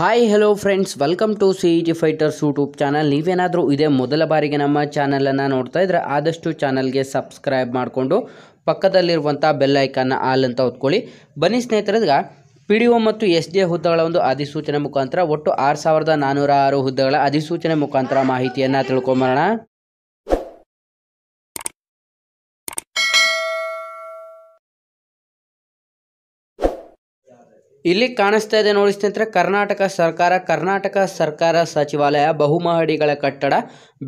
hi hello friends welcome to C G fighters YouTube channel ನೀವೇನಾದರೂ ಇದೇ ಮೊದಲ ಬಾರಿಗೆ ನಮ್ಮ ಚಾನಲನ್ನು ನೋಡ್ತಾ ಇದ್ದರೆ ಆದಷ್ಟು ಚಾನಲ್ಗೆ ಸಬ್ಸ್ಕ್ರೈಬ್ ಮಾಡಿಕೊಂಡು ಪಕ್ಕದಲ್ಲಿರುವಂಥ ಬೆಲ್ಲೈಕನ್ನು ಆಲ್ ಅಂತ ಹೊತ್ಕೊಳ್ಳಿ ಬನ್ನಿ ಸ್ನೇಹಿತರಿಗ ಪಿ ಡಿ ಒ ಮತ್ತು ಎಸ್ ಡಿ ಎ ಹುದ್ದೆಗಳ ಒಂದು ಅಧಿಸೂಚನೆ ಮುಖಾಂತರ ಒಟ್ಟು ಆರು ಸಾವಿರದ ನಾನ್ನೂರ ಆರು ಹುದ್ದೆಗಳ ಅಧಿಸೂಚನೆ ಮುಖಾಂತರ ಮಾಹಿತಿಯನ್ನು ತಿಳ್ಕೊಂಬರೋಣ ಇಲ್ಲಿ ಕಾಣಿಸ್ತಾ ಇದೆ ನೋಡಿ ಸ್ನೇಹಿತರೆ ಕರ್ನಾಟಕ ಸರ್ಕಾರ ಕರ್ನಾಟಕ ಸರ್ಕಾರ ಸಚಿವಾಲಯ ಬಹುಮಹಡಿಗಳ ಕಟ್ಟಡ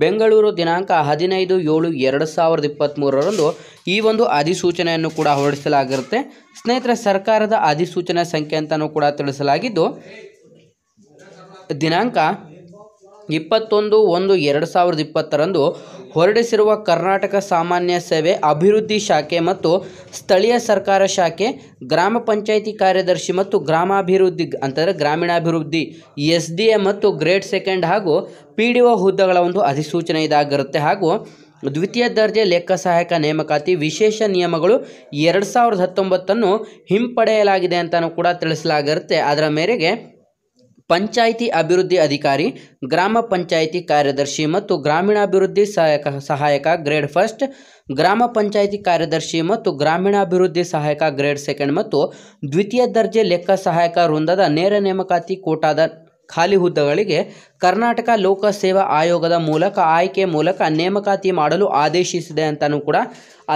ಬೆಂಗಳೂರು ದಿನಾಂಕ ಹದಿನೈದು ಏಳು ಎರಡು ಸಾವಿರದ ಇಪ್ಪತ್ತ್ಮೂರರಂದು ಈ ಒಂದು ಅಧಿಸೂಚನೆಯನ್ನು ಕೂಡ ಹೊರಡಿಸಲಾಗಿರುತ್ತೆ ಸ್ನೇಹಿತರೆ ಸರ್ಕಾರದ ಅಧಿಸೂಚನೆ ಸಂಖ್ಯೆ ಅಂತಲೂ ಕೂಡ ತಿಳಿಸಲಾಗಿದ್ದು ದಿನಾಂಕ ಇಪ್ಪತ್ತೊಂದು ಒಂದು ಎರಡು ಸಾವಿರದ ಇಪ್ಪತ್ತರಂದು ಹೊರಡಿಸಿರುವ ಕರ್ನಾಟಕ ಸಾಮಾನ್ಯ ಸೇವೆ ಅಭಿವೃದ್ಧಿ ಶಾಖೆ ಮತ್ತು ಸ್ಥಳೀಯ ಸರ್ಕಾರ ಶಾಖೆ ಗ್ರಾಮ ಪಂಚಾಯಿತಿ ಕಾರ್ಯದರ್ಶಿ ಮತ್ತು ಗ್ರಾಮಾಭಿವೃದ್ಧಿ ಅಂತಂದರೆ ಗ್ರಾಮೀಣಾಭಿವೃದ್ಧಿ ಎಸ್ ಡಿ ಎ ಮತ್ತು ಗ್ರೇಡ್ ಸೆಕೆಂಡ್ ಹಾಗೂ ಪಿ ಡಿ ಒ ಹುದ್ದೆಗಳ ಒಂದು ಅಧಿಸೂಚನೆ ಇದಾಗಿರುತ್ತೆ ಹಾಗೂ ದ್ವಿತೀಯ ದರ್ಜೆ ಲೆಕ್ಕ ಸಹಾಯಕ ನೇಮಕಾತಿ ವಿಶೇಷ ನಿಯಮಗಳು ಎರಡು ಸಾವಿರದ ಹತ್ತೊಂಬತ್ತನ್ನು ಹಿಂಪಡೆಯಲಾಗಿದೆ ಅಂತಲೂ ಕೂಡ ತಿಳಿಸಲಾಗಿರುತ್ತೆ ಅದರ ಮೇರೆಗೆ ಪಂಚಾಯಿತಿ ಅಭಿವೃದ್ಧಿ ಅಧಿಕಾರಿ ಗ್ರಾಮ ಪಂಚಾಯಿತಿ ಕಾರ್ಯದರ್ಶಿ ಮತ್ತು ಗ್ರಾಮೀಣಾಭಿವೃದ್ಧಿ ಸಹಾಯಕ ಸಹಾಯಕ ಗ್ರೇಡ್ ಫಸ್ಟ್ ಗ್ರಾಮ ಪಂಚಾಯಿತಿ ಕಾರ್ಯದರ್ಶಿ ಮತ್ತು ಗ್ರಾಮೀಣಾಭಿವೃದ್ಧಿ ಸಹಾಯಕ ಗ್ರೇಡ್ ಸೆಕೆಂಡ್ ಮತ್ತು ದ್ವಿತೀಯ ದರ್ಜೆ ಲೆಕ್ಕ ಸಹಾಯಕ ವೃಂದದ ನೇರ ನೇಮಕಾತಿ ಕೋಟಾದ ಖಾಲಿ ಹುದ್ದೆಗಳಿಗೆ ಕರ್ನಾಟಕ ಲೋಕಸೇವಾ ಆಯೋಗದ ಮೂಲಕ ಆಯ್ಕೆ ಮೂಲಕ ನೇಮಕಾತಿ ಮಾಡಲು ಆದೇಶಿಸಿದೆ ಅಂತಲೂ ಕೂಡ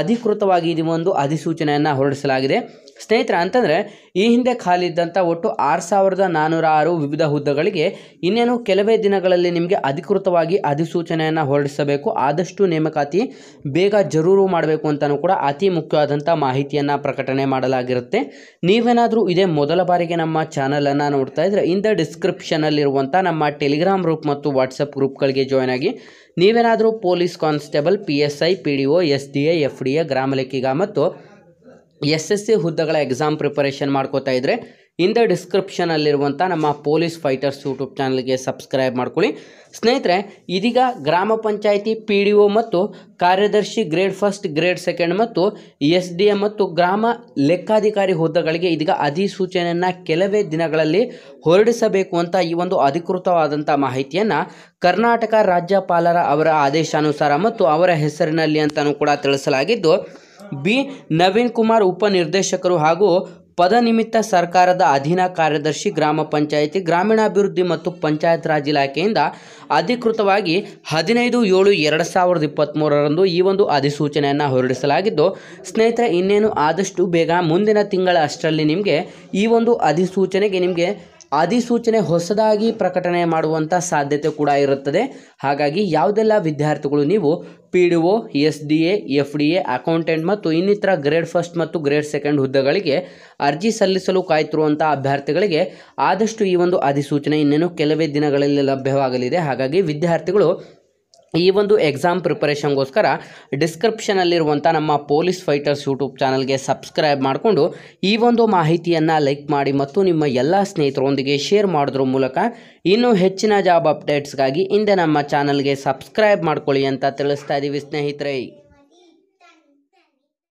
ಅಧಿಕೃತವಾಗಿ ಇದು ಒಂದು ಅಧಿಸೂಚನೆಯನ್ನು ಹೊರಡಿಸಲಾಗಿದೆ ಸ್ನೇಹಿತರ ಅಂತಂದರೆ ಈ ಹಿಂದೆ ಖಾಲಿದ್ದಂಥ ಒಟ್ಟು ಆರು ಸಾವಿರದ ನಾನ್ನೂರ ಆರು ವಿವಿಧ ಹುದ್ದೆಗಳಿಗೆ ಇನ್ನೇನು ಕೆಲವೇ ದಿನಗಳಲ್ಲಿ ನಿಮಗೆ ಅಧಿಕೃತವಾಗಿ ಅಧಿಸೂಚನೆಯನ್ನು ಹೊರಡಿಸಬೇಕು ಆದಷ್ಟು ನೇಮಕಾತಿ ಬೇಗ ಜರೂರು ಮಾಡಬೇಕು ಅಂತಲೂ ಕೂಡ ಅತಿ ಮುಖ್ಯವಾದಂಥ ಮಾಹಿತಿಯನ್ನು ಪ್ರಕಟಣೆ ಮಾಡಲಾಗಿರುತ್ತೆ ನೀವೇನಾದರೂ ಇದೇ ಮೊದಲ ಬಾರಿಗೆ ನಮ್ಮ ಚಾನಲನ್ನು ನೋಡ್ತಾ ಇದ್ದರೆ ಇಂದ ಡಿಸ್ಕ್ರಿಪ್ಷನಲ್ಲಿರುವಂಥ ನಮ್ಮ ಟೆಲಿಗ್ರಾಮ್ ಗ್ರೂಪ್ ಮತ್ತು ವಾಟ್ಸಪ್ ಗ್ರೂಪ್ಗಳಿಗೆ ಜಾಯ್ನ್ ಆಗಿ ನೀವೇನಾದರೂ police constable P S I P D O S D A F D A ಗ್ರಾಮಲೆಕ್ಕಿಗ ಮತ್ತು ಎಸ್ ಎಸ್ ಸಿ ಹುದ್ದೆಗಳ ಎಕ್ಸಾಮ್ ಪ್ರಿಪರೇಷನ್ ಮಾಡ್ಕೋತಾ ಇದ್ದರೆ ಇಂದ ಡಿಸ್ಕ್ರಿಪ್ಷನಲ್ಲಿರುವಂಥ ನಮ್ಮ ಪೊಲೀಸ್ ಫೈಟರ್ಸ್ ಯೂಟ್ಯೂಬ್ ಚಾನಲ್ಗೆ ಸಬ್ಸ್ಕ್ರೈಬ್ ಮಾಡ್ಕೊಳ್ಳಿ ಸ್ನೇಹಿತರೆ ಇದೀಗ ಗ್ರಾಮ ಪಂಚಾಯಿತಿ ಪಿ ಡಿ ಒ ಮತ್ತು ಕಾರ್ಯದರ್ಶಿ ಗ್ರೇಡ್ ಫಸ್ಟ್ ಗ್ರೇಡ್ ಸೆಕೆಂಡ್ ಮತ್ತು ಎಸ್ ಡಿ ಎಂ ಮತ್ತು ಗ್ರಾಮ ಲೆಕ್ಕಾಧಿಕಾರಿ ಹುದ್ದೆಗಳಿಗೆ ಇದೀಗ ಅಧಿಸೂಚನೆಯನ್ನು ಕೆಲವೇ ದಿನಗಳಲ್ಲಿ ಹೊರಡಿಸಬೇಕು ಅಂತ ಈ ಒಂದು ಅಧಿಕೃತವಾದಂಥ ಮಾಹಿತಿಯನ್ನು ಕರ್ನಾಟಕ ರಾಜ್ಯಪಾಲರ ಅವರ ಆದೇಶಾನುಸಾರ ಮತ್ತು ಅವರ ಹೆಸರಿನಲ್ಲಿ ಅಂತಲೂ ಕೂಡ ತಿಳಿಸಲಾಗಿದ್ದು ಬಿ ನವೀನ್ ಕುಮಾರ್ ಉಪನಿರ್ದೇಶಕರು ಹಾಗೂ ಪದನಿಮಿತ್ತ ಸರ್ಕಾರದ ಅಧೀನ ಕಾರ್ಯದರ್ಶಿ ಗ್ರಾಮ ಪಂಚಾಯಿತಿ ಗ್ರಾಮೀಣಾಭಿವೃದ್ಧಿ ಮತ್ತು ಪಂಚಾಯತ್ ರಾಜ್ ಇಲಾಖೆಯಿಂದ ಅಧಿಕೃತವಾಗಿ ಹದಿನೈದು ಏಳು ಎರಡು ಸಾವಿರದ ಇಪ್ಪತ್ತ್ಮೂರರಂದು ಈ ಒಂದು ಅಧಿಸೂಚನೆಯನ್ನು ಹೊರಡಿಸಲಾಗಿದ್ದು ಸ್ನೇಹಿತರೆ ಇನ್ನೇನು ಆದಷ್ಟು ಬೇಗ ಮುಂದಿನ ತಿಂಗಳ ಅಷ್ಟರಲ್ಲಿ ನಿಮಗೆ ಈ ಒಂದು ಅಧಿಸೂಚನೆಗೆ ನಿಮಗೆ ಅಧಿಸೂಚನೆ ಹೊಸದಾಗಿ ಪ್ರಕಟಣೆ ಮಾಡುವಂಥ ಸಾಧ್ಯತೆ ಕೂಡ ಇರುತ್ತದೆ ಹಾಗಾಗಿ ಯಾವುದೆಲ್ಲ ವಿದ್ಯಾರ್ಥಿಗಳು ನೀವು P D O S D A F D A accountant ಮತ್ತು ಇನ್ನಿತರ ಗ್ರೇಡ್ ಫಸ್ಟ್ ಮತ್ತು ಗ್ರೇಡ್ ಸೆಕೆಂಡ್ ಹುದ್ದೆಗಳಿಗೆ ಅರ್ಜಿ ಸಲ್ಲಿಸಲು ಕಾಯ್ತಿರುವಂಥ ಅಭ್ಯರ್ಥಿಗಳಿಗೆ ಆದಷ್ಟು ಈ ಒಂದು ಅಧಿಸೂಚನೆ ಇನ್ನೇನು ಕೆಲವೇ ದಿನಗಳಲ್ಲಿ ಲಭ್ಯವಾಗಲಿದೆ ಹಾಗಾಗಿ ವಿದ್ಯಾರ್ಥಿಗಳು ಈ ಒಂದು ಎಕ್ಸಾಮ್ ಪ್ರಿಪರೇಷನ್ಗೋಸ್ಕರ ಡಿಸ್ಕ್ರಿಪ್ಷನಲ್ಲಿರುವಂಥ ನಮ್ಮ ಪೊಲೀಸ್ ಫೈಟರ್ಸ್ ಯೂಟ್ಯೂಬ್ ಚಾನಲ್ಗೆ ಸಬ್ಸ್ಕ್ರೈಬ್ ಮಾಡಿಕೊಂಡು ಈ ಒಂದು ಮಾಹಿತಿಯನ್ನು ಲೈಕ್ ಮಾಡಿ ಮತ್ತು ನಿಮ್ಮ ಎಲ್ಲ ಸ್ನೇಹಿತರೊಂದಿಗೆ ಶೇರ್ ಮಾಡೋದ್ರ ಮೂಲಕ ಇನ್ನೂ ಹೆಚ್ಚಿನ ಜಾಬ್ ಅಪ್ಡೇಟ್ಸ್ಗಾಗಿ ಹಿಂದೆ ನಮ್ಮ ಚಾನಲ್ಗೆ ಸಬ್ಸ್ಕ್ರೈಬ್ ಮಾಡ್ಕೊಳ್ಳಿ ಅಂತ ತಿಳಿಸ್ತಾ ಇದ್ದೀವಿ ಸ್ನೇಹಿತರೆ